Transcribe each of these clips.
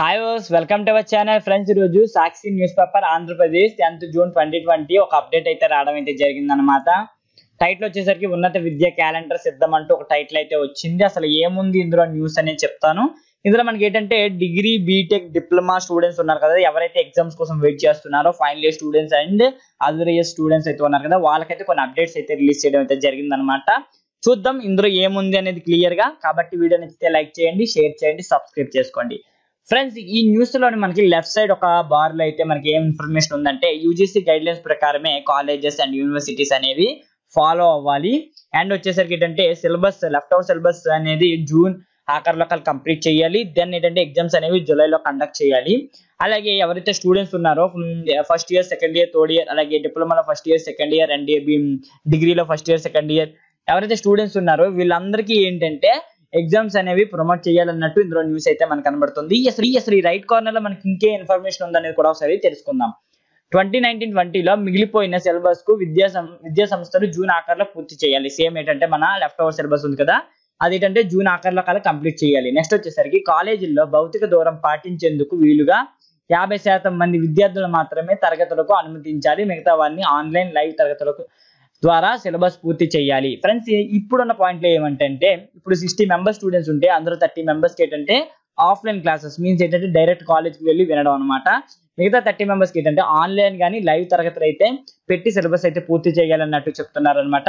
hi verse welcome to our channel friends ఈరోజు సాక్షి news paper Andhra Pradesh tenth June twenty twenty ఒక update అయితే రావడం అయితే జరిగిందనమాట టైటిల్ వచ్చేసరికి ఉన్నత విద్యా క్యాలెండర్ సిద్ధం అంటూ ఒక టైటిల్ అయితే వచ్చింది అసలు ఏముంది ఇందులో న్యూస్ అనేది చెప్తాను ఇందులో మనకి ఏంటంటే డిగ్రీ బీటెక్ డిప్లొమా స్టూడెంట్స్ ఉన్నారు కదా ఎవరైతే ఎగ్జామ్స్ కోసం వెయిట్ చేస్తున్నారో final year students and other year students అయితే ఉన్నారు కదా వాళ్ళకైతే కొన్ని అప్డేట్స్ అయితే రిలీజ్ చేయడం అయితే జరిగిందనమాట చూద్దాం ఇందులో ఏముంది అనేది క్లియర్గా కాబట్టి వీడియో నచ్చితే లైక్ చేయండి షేర్ చేయండి సబ్స్క్రైబ్ చేసుకోండి ఫ్రెండ్స్ ఈ న్యూస్ లోని మనకి లెఫ్ట్ సైడ్ ఒక బార్ లో అయితే మనకి ఏం ఇన్ఫర్మేషన్ ఉందంటే యూజీసీ గైడ్ లైన్స్ ప్రకారమే కాలేజెస్ అండ్ యూనివర్సిటీస్ అనేవి ఫాలో అవ్వాలి అండ్ వచ్చేసరికి ఏంటంటే సిలబస్ లెఫ్ట్ అవుట్ సిలబస్ అనేది జూన్ ఆఖరిలో కల్ కంప్లీట్ చేయాలి దెన్ ఏంటంటే ఎగ్జామ్స్ అనేవి జూలైలో కండక్ట్ చేయాలి అలాగే ఎవరైతే స్టూడెంట్స్ ఉన్నారో first year second year third year అలాగే డిప్లొమాలో first year second year and డిగ్రీలో ఫస్ట్ ఇయర్ సెకండ్ ఇయర్ ఎవరైతే స్టూడెంట్స్ ఉన్నారో వీళ్ళందరికీ ఏంటంటే ఎగ్జామ్స్ అనేవి ప్రమోట్ చేయాలన్నట్టు ఇందులో న్యూస్ అయితే మనకు కనబడుతుంది ఎస్ ఎస్ రైట్ కార్నర్ లో మనకి ఇంకే ఇన్ఫర్మేషన్ ఉందనేది కూడా ఒకసారి తెలుసుకుందాం ట్వంటీ నైన్టీన్ ట్వంటీలో మిగిలిపోయిన సిలబస్ కు విద్యా విద్యా సంస్థలు జూన్ ఆఖర్లో పూర్తి చేయాలి సేమ్ ఏంటంటే మన లెఫ్ట్ ఓవర్ సిలబస్ ఉంది కదా అది ఏంటంటే జూన్ ఆఖర్లో కాలం కంప్లీట్ చేయాలి నెక్స్ట్ వచ్చేసరికి కాలేజీల్లో భౌతిక దూరం పాటించేందుకు వీలుగా యాభై శాతం మంది విద్యార్థులు మాత్రమే తరగతులకు అనుమతించాలి మిగతా వారిని ఆన్లైన్ లైవ్ తరగతులకు ద్వారా సిలబస్ పూర్తి చేయాలి ఫ్రెండ్స్ ఇప్పుడున్న పాయింట్లు ఏమంటే ఇప్పుడు సిక్స్టీ మెంబర్స్ స్టూడెంట్స్ ఉంటే అందరూ థర్టీ మెంబర్స్కి ఏంటంటే ఆఫ్లైన్ క్లాసెస్ మీన్స్ ఏంటంటే డైరెక్ట్ కాలేజ్కి వెళ్ళి వినడం అనమాట మిగతా థర్టీ మెంబర్స్కి ఏంటంటే ఆన్లైన్ కానీ లైవ్ తరగతులు అయితే పెట్టి సిలబస్ అయితే పూర్తి చేయాలన్నట్టు చెప్తున్నారు అనమాట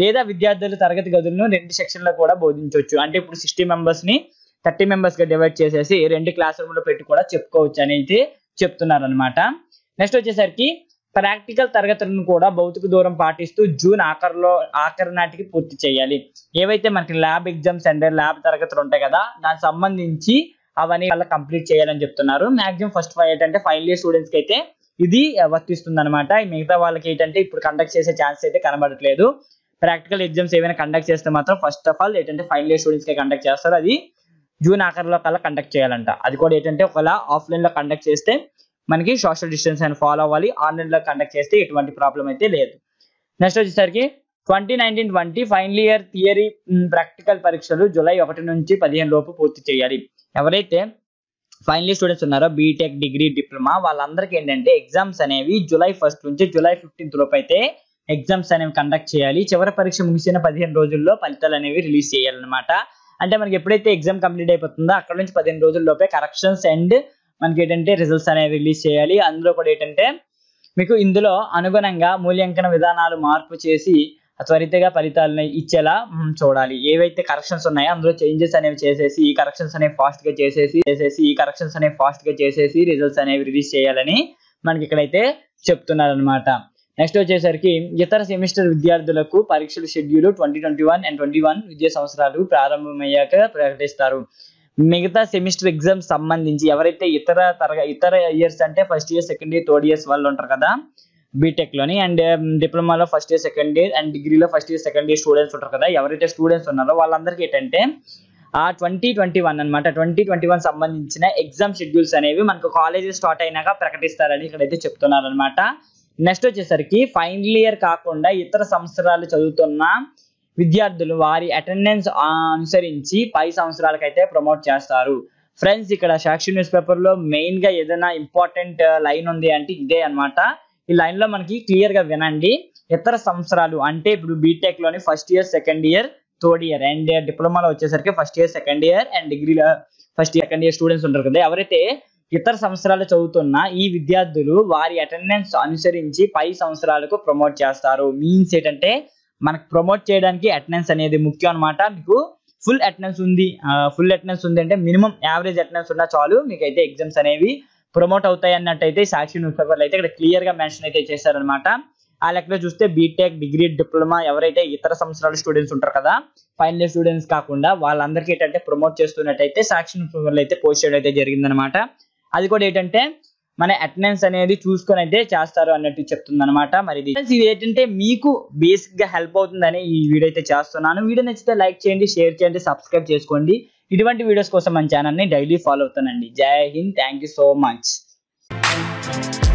లేదా విద్యార్థులు తరగతి గదులను రెండు సెక్షన్లో కూడా బోధించవచ్చు అంటే ఇప్పుడు సిక్స్టీ మెంబర్స్ని థర్టీ మెంబర్స్గా డివైడ్ చేసేసి రెండు క్లాస్ రూమ్లో పెట్టి కూడా చెప్పుకోవచ్చు అని అయితే చెప్తున్నారు అనమాట నెక్స్ట్ వచ్చేసరికి ప్రాక్టికల్ తరగతులను కూడా భౌతిక దూరం పాటిస్తూ జూన్ ఆఖరిలో ఆఖరి నాటికి పూర్తి చేయాలి ఏవైతే మనకి ల్యాబ్ ఎగ్జామ్స్ అండ్ ల్యాబ్ తరగతులు ఉంటాయి కదా దానికి సంబంధించి అవన్నీ వాళ్ళ కంప్లీట్ చేయాలని చెప్తున్నారు మాక్సిమం ఫస్ట్ ఫైవ్ ఏంటంటే ఫైనల్ ఇయర్ స్టూడెంట్స్కి అయితే ఇది వర్తిస్తుంది అనమాట మిగతా వాళ్ళకి ఏంటంటే ఇప్పుడు కండక్ట్ చేసే ఛాన్స్ అయితే కనబడట్లేదు ప్రాక్టికల్ ఎగ్జామ్స్ ఏమైనా కండక్ట్ చేస్తే మాత్రం ఫస్ట్ ఆఫ్ ఆల్ ఏంటంటే ఫైనల్ ఇయర్ స్టూడెంట్స్కి కండక్ట్ చేస్తారు అది జూన్ ఆఖరిలో కల్లా కండక్ట్ చేయాలంట అది కూడా ఏంటంటే ఒకవేళ ఆఫ్లైన్లో కండక్ట్ చేస్తే మనకి సోషల్ డిస్టెన్స్ అని ఫాలో అవ్వాలి ఆన్లైన్లో కండక్ట్ చేస్తే ఎటువంటి ప్రాబ్లం అయితే లేదు నెక్స్ట్ వచ్చేసరికి twenty nineteen twenty final year theory practical పరీక్షలు జూలై ఒకటి నుంచి పదిహేను లోపు పూర్తి చేయాలి ఎవరైతే ఫైనల్ స్టూడెంట్స్ ఉన్నారో బీటెక్ డిగ్రీ డిప్లొమా వాళ్ళందరికీ ఏంటంటే ఎగ్జామ్స్ అనేవి జూలై ఫస్ట్ నుంచి జూలై ఫిఫ్టీన్త్ లోపు అయితే ఎగ్జామ్స్ అనేవి కండక్ట్ చేయాలి చివరి పరీక్ష ముగిసిన పదిహేను రోజుల్లో ఫలితాలు అనేవి రిలీజ్ చేయాలన్నమాట అంటే మనకి ఎప్పుడైతే ఎగ్జామ్ కంప్లీట్ అయిపోతుందో అక్కడ నుంచి పదిహేను రోజుల లోపే కరెక్షన్స్ అండ్ మనకి ఏంటంటే రిజల్ట్స్ అనేవి రిలీజ్ చేయాలి అందులో కూడా ఏంటంటే మీకు ఇందులో అనుగుణంగా మూల్యాంకన విధానాలు మార్పు చేసి త్వరితగా ఫలితాలను ఇచ్చేలా చూడాలి ఏవైతే కరెక్షన్స్ ఉన్నాయో అందులో చేంజెస్ అనేవి చేసేసి ఈ కరెక్షన్స్ అనేవి ఫాస్ట్ గా చేసేసి చేసేసి ఈ కరెక్షన్స్ అనేవి ఫాస్ట్ గా చేసేసి రిజల్ట్స్ అనేవి రిలీజ్ చేయాలని మనకి ఇక్కడైతే చెప్తున్నారు అనమాట నెక్స్ట్ వచ్చేసరికి ఇతర సెమిస్టర్ విద్యార్థులకు పరీక్షల schedule twenty twenty one and twenty one విద్యా సంవత్సరాలు ప్రారంభమయ్యాక ప్రకటిస్తారు మిగతా సెమిస్టర్ ఎగ్జామ్స్ సంబంధించి ఎవరైతే ఇతర తరగ ఇతర ఇయర్స్ అంటే first year second year third years వాళ్ళు ఉంటారు కదా బీటెక్లోని అండ్ డిప్లొమాలో first year second year and డిగ్రీలో first year second year students ఉంటారు కదా ఎవరైతే స్టూడెంట్స్ ఉన్నారో వాళ్ళందరికీ ఏంటంటే ఆ ట్వంటీ ట్వంటీ వన్ అనమాట ట్వంటీ ట్వంటీ వన్ సంబంధించిన ఎగ్జామ్ షెడ్యూల్స్ అనేవి మనకు కాలేజెస్ స్టార్ట్ అయినాక ప్రకటిస్తారని ఇక్కడైతే చెప్తున్నారు అనమాట నెక్స్ట్ వచ్చేసరికి ఫైనల్ ఇయర్ కాకుండా ఇతర సంవత్సరాలు చదువుతున్న విద్యార్థులు వారి అటెండెన్స్ అనుసరించి పై అయితే ప్రమోట్ చేస్తారు ఫ్రెండ్స్ ఇక్కడ సాక్షి న్యూస్ పేపర్లో గా ఏదైనా ఇంపార్టెంట్ లైన్ uh, ఉంది అంటే ఇదే అనమాట ఈ లైన్ లో మనకి క్లియర్ గా వినండి ఇతర సంవత్సరాలు అంటే ఇప్పుడు బీటెక్ లోని first year second year third year and డిప్లొమాలో వచ్చేసరికి first year second year and డిగ్రీలో first year second year students ఉంటారు కదా ఎవరైతే ఇతర సంవత్సరాలు చదువుతున్న ఈ విద్యార్థులు వారి అటెండెన్స్ అనుసరించి పై సంవత్సరాలకు ప్రమోట్ చేస్తారు మీన్స్ ఏంటంటే మనకు ప్రమోట్ చేయడానికి అటెండెన్స్ అనేది ముఖ్యం అనమాట మీకు ఫుల్ అటెండెన్స్ ఉంది ఫుల్ అటెండెన్స్ ఉంది అంటే మినిమం యావరేజ్ అటెండెన్స్ ఉన్నా చాలు మీకు అయితే ఎగ్జామ్స్ అనేవి ప్రమోట్ అవుతాయి అన్నట్టయితే సాక్షి న్యూస్ పేపర్లు అయితే ఇక్కడ క్లియర్గా మెన్షన్ అయితే చేశారనమాట ఆ లెక్కలో చూస్తే బీటెక్ డిగ్రీ డిప్లొమా ఎవరైతే ఇతర సంవత్సరాల స్టూడెంట్స్ ఉంటారు కదా ఫైనల్ స్టూడెంట్స్ కాకుండా వాళ్ళందరికీ ఏంటంటే ప్రమోట్ చేస్తున్నట్టయితే సాక్షి న్యూస్ పేపర్లు అయితే పోస్ట్ చేయడం అయితే జరిగిందనమాట అది కూడా ఏంటంటే మన అటెండెన్స్ అనేది చూసుకొని అయితే చేస్తారు అన్నట్టు చెప్తుంది అనమాట మరి ఇది ఏంటంటే మీకు బేసిక్ గా హెల్ప్ అవుతుందని ఈ వీడియో అయితే చేస్తున్నాను వీడియో నచ్చితే లైక్ చేయండి షేర్ చేయండి సబ్స్క్రైబ్ చేసుకోండి ఇటువంటి వీడియోస్ కోసం మన ఛానల్ని డైలీ ఫాలో అవుతానండి జై హింద్ థ్యాంక్ యూ సో మచ్